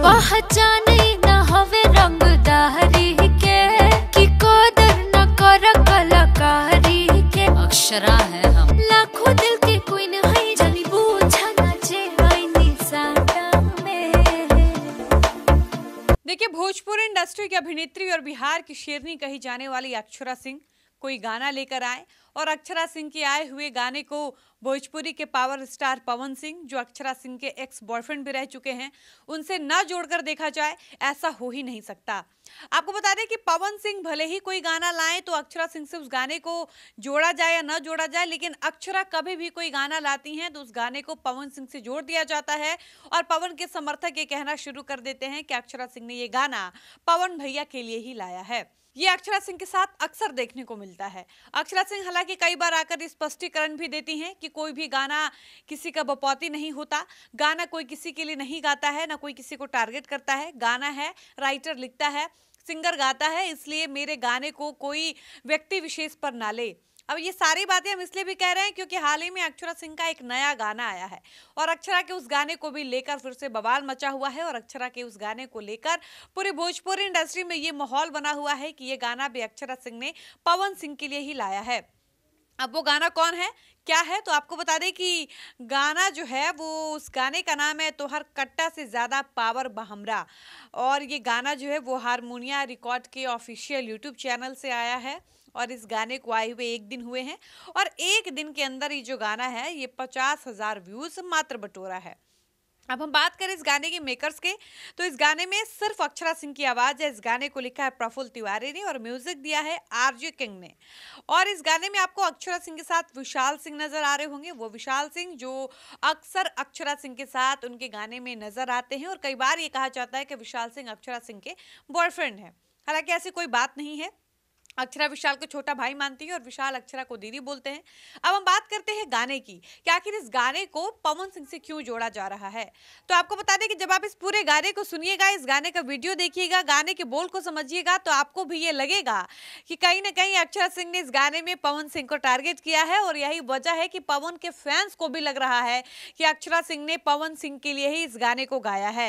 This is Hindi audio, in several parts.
अक्षरा है दिल देखिए भोजपुर इंडस्ट्री की अभिनेत्री और बिहार की शेरनी कही जाने वाली अक्षरा सिंह कोई गाना लेकर आए और अक्षरा सिंह के आए हुए गाने को भोजपुरी के पावर स्टार पवन सिंह जो अक्षरा सिंह के एक्स बॉयफ्रेंड भी रह चुके हैं उनसे ना जोड़कर देखा जाए ऐसा हो ही नहीं सकता आपको बता दें कि पवन सिंह भले ही कोई गाना लाएं तो अक्षरा सिंह से उस गाने को जोड़ा जाए या ना जोड़ा जाए लेकिन अक्षरा कभी भी कोई गाना लाती हैं तो उस गाने को पवन सिंह से जोड़ दिया जाता है और पवन के समर्थक ये कहना शुरू कर देते हैं कि अक्षरा सिंह ने ये गाना पवन भैया के लिए ही लाया है ये अक्षरा सिंह के साथ अक्सर देखने को मिलता है अक्षरा सिंह हालांकि कई बार आकर स्पष्टीकरण भी देती हैं कि कोई भी गाना किसी का बपौती नहीं होता गाना कोई किसी के लिए नहीं गाता है ना कोई किसी को टारगेट करता है गाना है राइटर लिखता है सिंगर गाता है इसलिए मेरे गाने को कोई व्यक्ति विशेष पर ना ले अब ये सारी बातें हम इसलिए भी कह रहे हैं क्योंकि हाल ही में अक्षरा सिंह का एक नया गाना आया है और अक्षरा के उस गाने को भी लेकर फिर से बवाल मचा हुआ है और अक्षरा के उस गाने को लेकर पूरी भोजपुरी इंडस्ट्री में ये माहौल बना हुआ है कि ये गाना भी अक्षरा सिंह ने पवन सिंह के लिए ही लाया है अब वो गाना कौन है क्या है तो आपको बता दें कि गाना जो है वो उस गाने का नाम है तो हर कट्टा से ज़्यादा पावर बहमरा और ये गाना जो है वो हारमोनिया रिकॉर्ड के ऑफिशियल यूट्यूब चैनल से आया है और इस गाने को आए हुए एक दिन हुए हैं और एक दिन के अंदर ये जो गाना है ये पचास हज़ार व्यूज़ मात्र बटोरा है अब हम बात करें इस गाने के मेकर्स के तो इस गाने में सिर्फ अक्षरा सिंह की आवाज़ है इस गाने को लिखा है प्रफुल तिवारी ने और म्यूजिक दिया है आरजे किंग ने और इस गाने में आपको अक्षरा सिंह के साथ विशाल सिंह नज़र आ रहे होंगे वो विशाल सिंह जो अक्सर अक्षरा सिंह के साथ उनके गाने में नज़र आते हैं और कई बार ये कहा जाता है कि विशाल सिंह अक्षरा सिंह के बॉयफ्रेंड हैं हालांकि ऐसी कोई बात नहीं है अक्षरा विशाल को छोटा भाई मानती है और विशाल अक्षरा को दीदी बोलते हैं अब हम बात करते हैं गाने की कि आखिर इस गाने को पवन सिंह से क्यों जोड़ा जा रहा है तो आपको बता दें कि जब आप इस पूरे गाने को सुनिएगा इस गाने का वीडियो देखिएगा गाने के बोल को समझिएगा तो आपको भी ये लगेगा कि कहीं ना कहीं अक्षरा सिंह ने इस गाने में पवन सिंह को टारगेट किया है और यही वजह है कि पवन के फैंस को भी लग रहा है कि अक्षरा सिंह ने पवन सिंह के लिए ही इस गाने को गाया है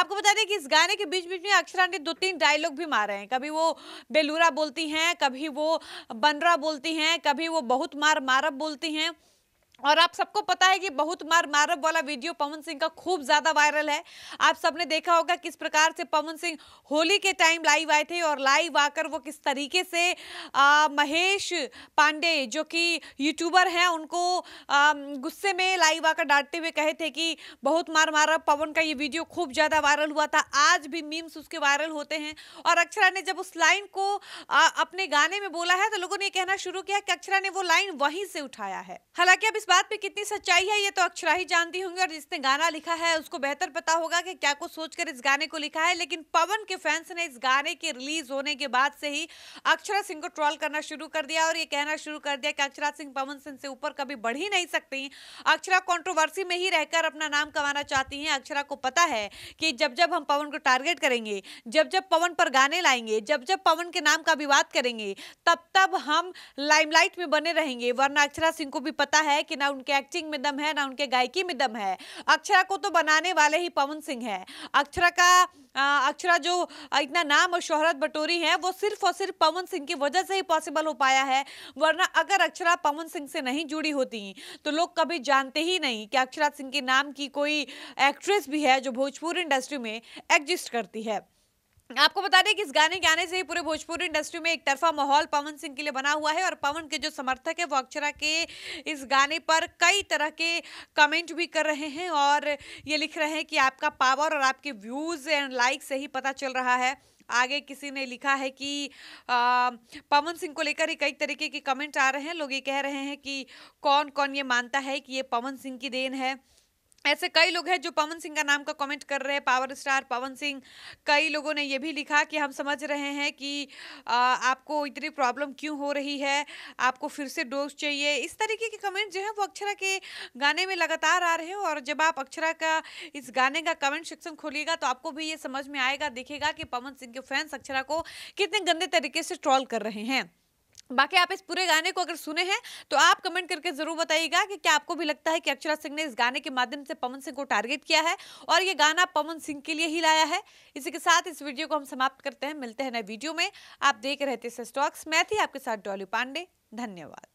आपको बता दें कि इस गाने के बीच बीच में अक्षरा ने दो तीन डायलॉग भी मारे हैं कभी वो बेलूरा बोलती हैं हैं कभी वो बनरा बोलती हैं कभी वो बहुत मार मारब बोलती हैं और आप सबको पता है कि बहुत मार मारब वाला वीडियो पवन सिंह का खूब ज़्यादा वायरल है आप सबने देखा होगा किस प्रकार से पवन सिंह होली के टाइम लाइव आए थे और लाइव आकर वो किस तरीके से आ, महेश पांडे जो कि यूट्यूबर हैं उनको गुस्से में लाइव आकर डांटते हुए कहे थे कि बहुत मार मारब पवन का ये वीडियो खूब ज़्यादा वायरल हुआ था आज भी मीम्स उसके वायरल होते हैं और अक्षरा ने जब उस लाइन को आ, अपने गाने में बोला है तो लोगों ने कहना शुरू किया कि अक्षरा ने वो लाइन वहीं से उठाया है हालांकि अब इस बात में कितनी सच्चाई है ये तो अक्षरा ही जानती होंगी और जिसने गाना लिखा है उसको बेहतर पता होगा कि क्या कुछ सोचकर इस गाने को लिखा है लेकिन पवन के फैंस ने इस गाने के रिलीज होने के बाद से ही अक्षरा सिंह को ट्रॉल करना शुरू कर दिया और ये कहना शुरू कर दिया कि अक्षरा सिंह पवन सिंह से ऊपर कभी बढ़ ही नहीं सकती अक्षरा कॉन्ट्रोवर्सी में ही रहकर अपना नाम कमाना चाहती हैं अक्षरा को पता है कि जब जब हम पवन को टारगेट करेंगे जब जब पवन पर गाने लाएंगे जब जब पवन के नाम का विवाद करेंगे तब तब हम लाइमलाइट में बने रहेंगे वरना अक्षरा सिंह को भी पता है कि कि ना उनके एक्टिंग में दम है ना उनके गायकी में दम है अक्षरा को तो बनाने वाले ही पवन सिंह है अक्षरा का अक्षरा जो इतना नाम और शोहरत बटोरी है वो सिर्फ और सिर्फ पवन सिंह की वजह से ही पॉसिबल हो पाया है वरना अगर अक्षरा पवन सिंह से नहीं जुड़ी होती तो लोग कभी जानते ही नहीं कि अक्षरा सिंह के नाम की कोई एक्ट्रेस भी है जो भोजपुर इंडस्ट्री में एग्जिस्ट करती है आपको बता दें कि इस गाने के आने से ही पूरे भोजपुरी इंडस्ट्री में एक तरफा माहौल पवन सिंह के लिए बना हुआ है और पवन के जो समर्थक है वो अक्षरा के इस गाने पर कई तरह के कमेंट भी कर रहे हैं और ये लिख रहे हैं कि आपका पावर और आपके व्यूज़ एंड लाइक से ही पता चल रहा है आगे किसी ने लिखा है कि पवन सिंह को लेकर ही कई तरीके के कमेंट आ रहे हैं लोग ये कह रहे हैं कि कौन कौन ये मानता है कि ये पवन सिंह की देन है ऐसे कई लोग हैं जो पवन सिंह का नाम का कमेंट कर रहे हैं पावर स्टार पवन सिंह कई लोगों ने यह भी लिखा कि हम समझ रहे हैं कि आ, आपको इतनी प्रॉब्लम क्यों हो रही है आपको फिर से डोज चाहिए इस तरीके के कमेंट जो है वो अक्षरा के गाने में लगातार आ रहे हैं और जब आप अक्षरा का इस गाने का कमेंट सेक्शन खोलिएगा तो आपको भी ये समझ में आएगा दिखेगा कि पवन सिंह के फैंस अक्षरा को कितने गंदे तरीके से ट्रॉल कर रहे हैं बाकी आप इस पूरे गाने को अगर सुने हैं तो आप कमेंट करके जरूर बताइएगा कि क्या आपको भी लगता है कि अक्षरा सिंह ने इस गाने के माध्यम से पवन सिंह को टारगेट किया है और ये गाना पवन सिंह के लिए ही लाया है इसी के साथ इस वीडियो को हम समाप्त करते हैं मिलते हैं नए वीडियो में आप देख रहे थे स्टॉक्स मैं थी आपके साथ डॉली पांडे धन्यवाद